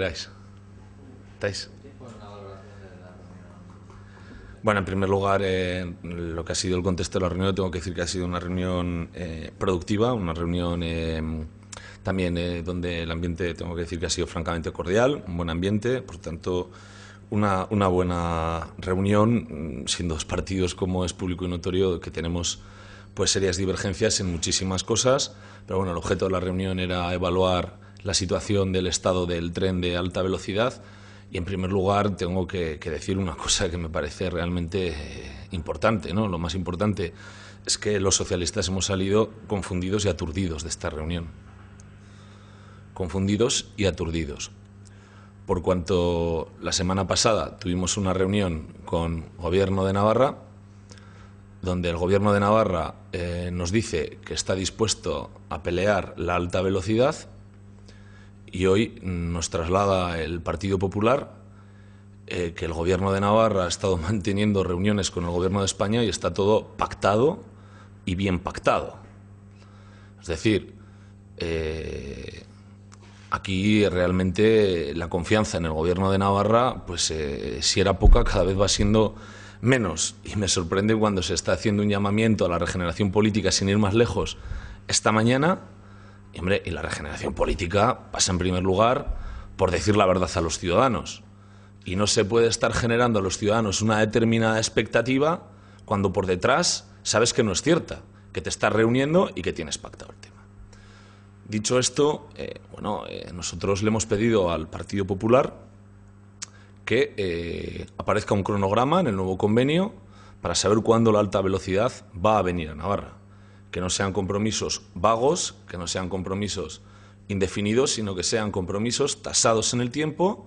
queráis. ¿Estáis? Bueno, en primer lugar, eh, lo que ha sido el contexto de la reunión, tengo que decir que ha sido una reunión eh, productiva, una reunión eh, también eh, donde el ambiente, tengo que decir que ha sido francamente cordial, un buen ambiente, por tanto, una, una buena reunión, siendo dos partidos como es público y notorio que tenemos pues serias divergencias en muchísimas cosas, pero bueno, el objeto de la reunión era evaluar la situación del estado del tren de alta velocidad. Y en primer lugar tengo que, decir una cosa que me parece realmente eh, importante, ¿no? Lo más importante es que los socialistas hemos salido confundidos y aturdidos de esta reunión. Confundidos y aturdidos. Por cuanto la semana pasada tuvimos una reunión con Gobierno de Navarra, donde el Gobierno de Navarra eh, nos dice que está dispuesto a pelear la alta velocidad y hoy nos traslada el Partido Popular eh, que el gobierno de Navarra ha estado manteniendo reuniones con el gobierno de España y está todo pactado y bien pactado. Es decir, eh, aquí realmente la confianza en el gobierno de Navarra, pues eh, si era poca, cada vez va siendo menos. Y me sorprende cuando se está haciendo un llamamiento a la regeneración política sin ir más lejos esta mañana y, la regeneración política pasa en primer lugar por decir la verdad a los ciudadanos. Y no se puede estar generando a los ciudadanos una determinada expectativa cuando por detrás sabes que no es cierta, que te estás reuniendo y que tienes pactado el tema. Dicho esto, eh, bueno, eh, nosotros le hemos pedido al Partido Popular que eh, aparezca un cronograma en el nuevo convenio para saber cuándo la alta velocidad va a venir a Navarra que no sean compromisos vagos, que no sean compromisos indefinidos, sino que sean compromisos tasados en el tiempo,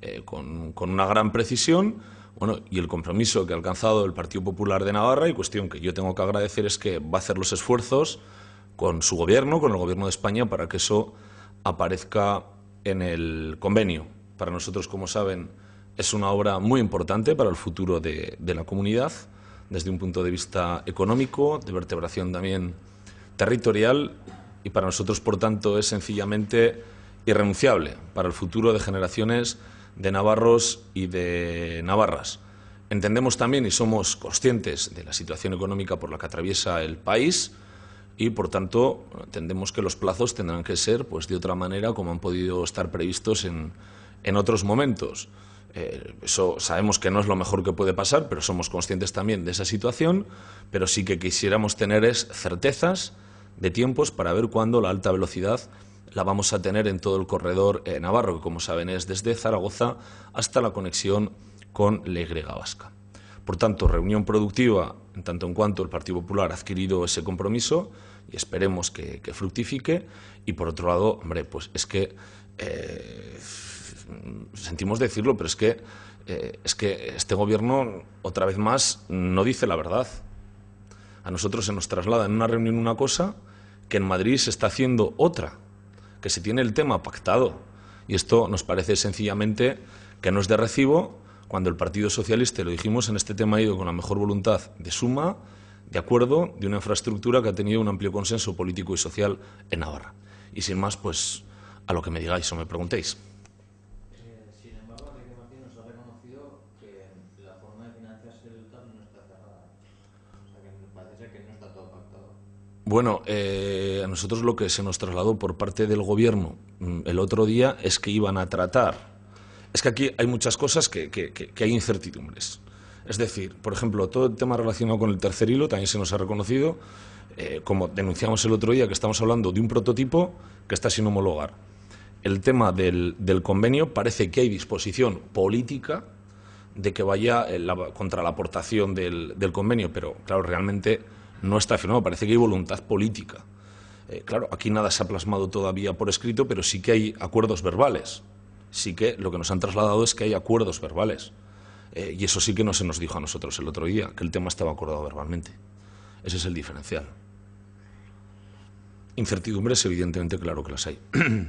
eh, con, una gran precisión. Bueno, y el compromiso que ha alcanzado el Partido Popular de Navarra, y cuestión que yo tengo que agradecer, es que va a hacer los esfuerzos con su gobierno, con el gobierno de España, para que eso aparezca en el convenio. Para nosotros, como saben, es una obra muy importante para el futuro de la comunidad desde un punto de vista económico, de vertebración también territorial y para nosotros, por tanto, es sencillamente irrenunciable para el futuro de generaciones de navarros y de navarras. Entendemos también y somos conscientes de la situación económica por la que atraviesa el país y, por tanto, entendemos que los plazos tendrán que ser pues, de otra manera como han podido estar previstos en, en otros momentos. Eh, eso sabemos que no es lo mejor que puede pasar, pero somos conscientes también de esa situación, pero sí que quisiéramos tener es certezas de tiempos para ver cuándo la alta velocidad la vamos a tener en todo el corredor eh, navarro, que como saben es desde Zaragoza hasta la conexión con la Y vasca. Por tanto, reunión productiva en tanto en cuanto el Partido Popular ha adquirido ese compromiso y esperemos que, que fructifique. Y por otro lado, hombre, pues es que eh, sentimos decirlo, pero es que, eh, es que este gobierno, otra vez más, no dice la verdad. A nosotros se nos traslada en una reunión una cosa que en Madrid se está haciendo otra, que se tiene el tema pactado. Y esto nos parece sencillamente que no es de recibo cuando el Partido Socialista, lo dijimos, en este tema ha ido con la mejor voluntad de suma, de acuerdo, de una infraestructura que ha tenido un amplio consenso político y social en Navarra. Y sin más, pues a lo que me digáis o me preguntéis. Bueno, a nosotros lo que se nos trasladó por parte del gobierno mm, el otro día es que iban a tratar. Es que aquí hay muchas cosas que, hay incertidumbres. Es decir, por ejemplo, todo el tema relacionado con el tercer hilo también se nos ha reconocido, eh, como denunciamos el otro día, que estamos hablando de un prototipo que está sin homologar el tema del, convenio, parece que hay disposición política de que vaya eh, contra la aportación del, convenio, pero claro, realmente no está firmado, parece que hay voluntad política. Eh, claro, aquí nada se ha plasmado todavía por escrito, pero sí que hay acuerdos verbales. Sí que lo que nos han trasladado es que hay acuerdos verbales. Eh, y eso sí que no se nos dijo a nosotros el otro día, que el tema estaba acordado verbalmente. Ese es el diferencial. Incertidumbres, evidentemente, claro que las hay.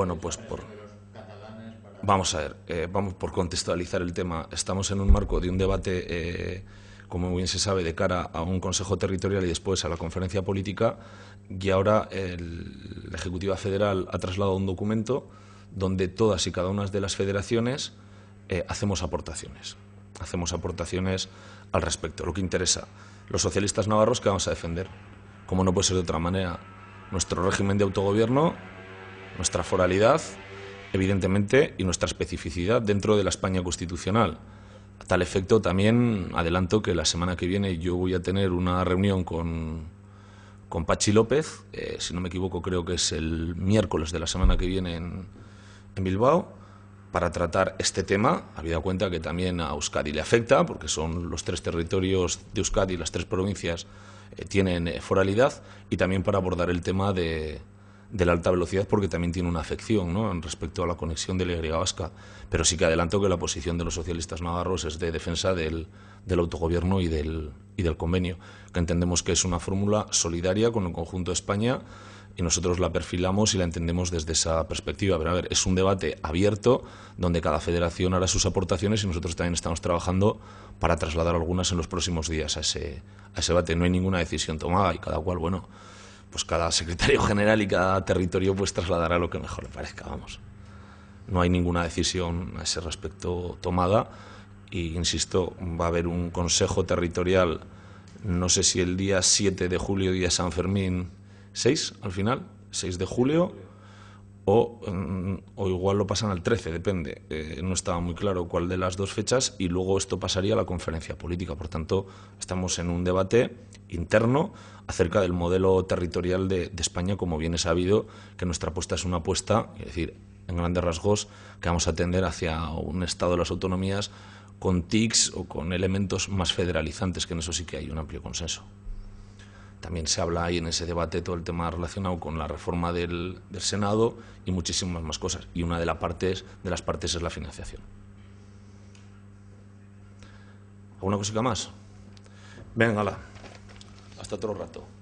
Bueno, pues por... Vamos a ver, eh, vamos por contextualizar el tema. Estamos en un marco de un debate, eh, como bien se sabe, de cara a un Consejo Territorial y después a la conferencia política, y ahora el, la Ejecutiva Federal ha trasladado un documento donde todas y cada una de las federaciones eh, hacemos aportaciones. Hacemos aportaciones al respecto, lo que interesa. Los socialistas navarros que vamos a defender, como no puede ser de otra manera, nuestro régimen de autogobierno nuestra foralidad, evidentemente, y nuestra especificidad dentro de la España constitucional. A tal efecto, también adelanto que la semana que viene yo voy a tener una reunión con, con Pachi López, eh, si no me equivoco creo que es el miércoles de la semana que viene en, en Bilbao, para tratar este tema, habida cuenta que también a Euskadi le afecta, porque son los tres territorios de Euskadi, las tres provincias eh, tienen eh, foralidad, y también para abordar el tema de, de la alta velocidad porque también tiene una afección ¿no? respecto a la conexión de la Y vasca. Pero sí que adelanto que la posición de los socialistas navarros es de defensa del, autogobierno y del, y del convenio, que entendemos que es una fórmula solidaria con el conjunto de España y nosotros la perfilamos y la entendemos desde esa perspectiva. Pero a ver, es un debate abierto donde cada federación hará sus aportaciones y nosotros también estamos trabajando para trasladar algunas en los próximos días a ese, a ese debate. No hay ninguna decisión tomada y cada cual, bueno pues cada secretario general y cada territorio pues trasladará lo que mejor le parezca, vamos. No hay ninguna decisión a ese respecto tomada y, insisto, va a haber un consejo territorial, no sé si el día 7 de julio, día San Fermín, 6 al final, 6 de julio Mm, o, igual lo pasan al 13, depende. Eh, no estaba muy claro cuál de las dos fechas y luego esto pasaría a la conferencia política. Por tanto, estamos en un debate interno acerca del modelo territorial de, España, como bien es sabido que nuestra apuesta es una apuesta, es decir, en grandes rasgos, que vamos a tender hacia un Estado de las autonomías con TICs o con elementos más federalizantes, que en eso sí que hay un amplio consenso. También se habla ahí en ese debate todo el tema relacionado con la reforma del, Senado y muchísimas más cosas. Y una de, las partes, de las partes es la financiación. ¿Alguna cosita más? Venga, Hasta otro rato.